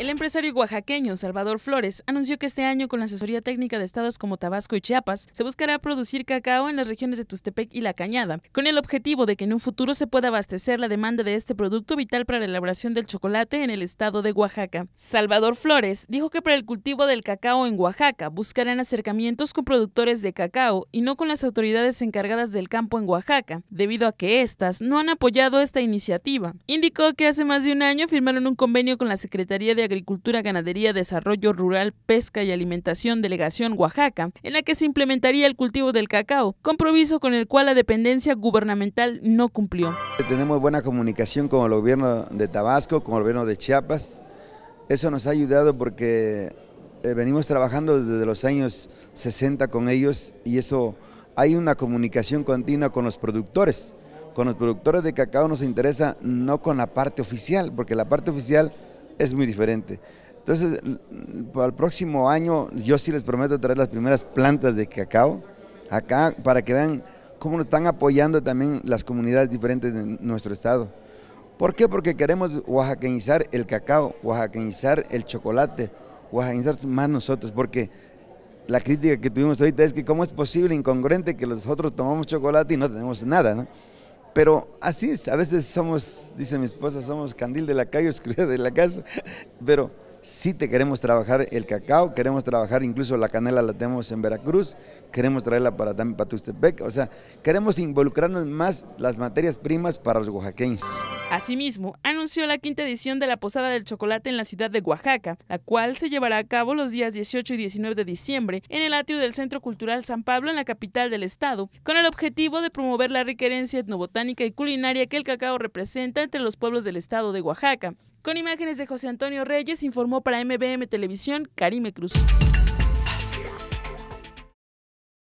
El empresario oaxaqueño Salvador Flores anunció que este año con la asesoría técnica de estados como Tabasco y Chiapas se buscará producir cacao en las regiones de Tustepec y La Cañada, con el objetivo de que en un futuro se pueda abastecer la demanda de este producto vital para la elaboración del chocolate en el estado de Oaxaca. Salvador Flores dijo que para el cultivo del cacao en Oaxaca buscarán acercamientos con productores de cacao y no con las autoridades encargadas del campo en Oaxaca, debido a que éstas no han apoyado esta iniciativa. Indicó que hace más de un año firmaron un convenio con la Secretaría de Agricultura, Ganadería, Desarrollo Rural, Pesca y Alimentación Delegación Oaxaca, en la que se implementaría el cultivo del cacao, compromiso con el cual la dependencia gubernamental no cumplió. Tenemos buena comunicación con el gobierno de Tabasco, con el gobierno de Chiapas. Eso nos ha ayudado porque eh, venimos trabajando desde los años 60 con ellos y eso hay una comunicación continua con los productores. Con los productores de cacao nos interesa no con la parte oficial, porque la parte oficial es muy diferente. Entonces, para el próximo año yo sí les prometo traer las primeras plantas de cacao acá para que vean cómo nos están apoyando también las comunidades diferentes de nuestro estado. ¿Por qué? Porque queremos oaxaqueñizar el cacao, oaxaqueñizar el chocolate, oaxaqueñizar más nosotros, porque la crítica que tuvimos ahorita es que cómo es posible, incongruente, que nosotros tomamos chocolate y no tenemos nada, pero así es, a veces somos, dice mi esposa, somos candil de la calle, oscuridad de la casa, pero sí te queremos trabajar el cacao, queremos trabajar incluso la canela la tenemos en Veracruz, queremos traerla para también para Tustepec, o sea, queremos involucrarnos más las materias primas para los oaxaqueños. Asimismo, anunció la quinta edición de la Posada del Chocolate en la ciudad de Oaxaca, la cual se llevará a cabo los días 18 y 19 de diciembre en el atrio del Centro Cultural San Pablo en la capital del estado, con el objetivo de promover la riqueza etnobotánica y culinaria que el cacao representa entre los pueblos del estado de Oaxaca. Con imágenes de José Antonio Reyes, informó para MBM Televisión Karime Cruz.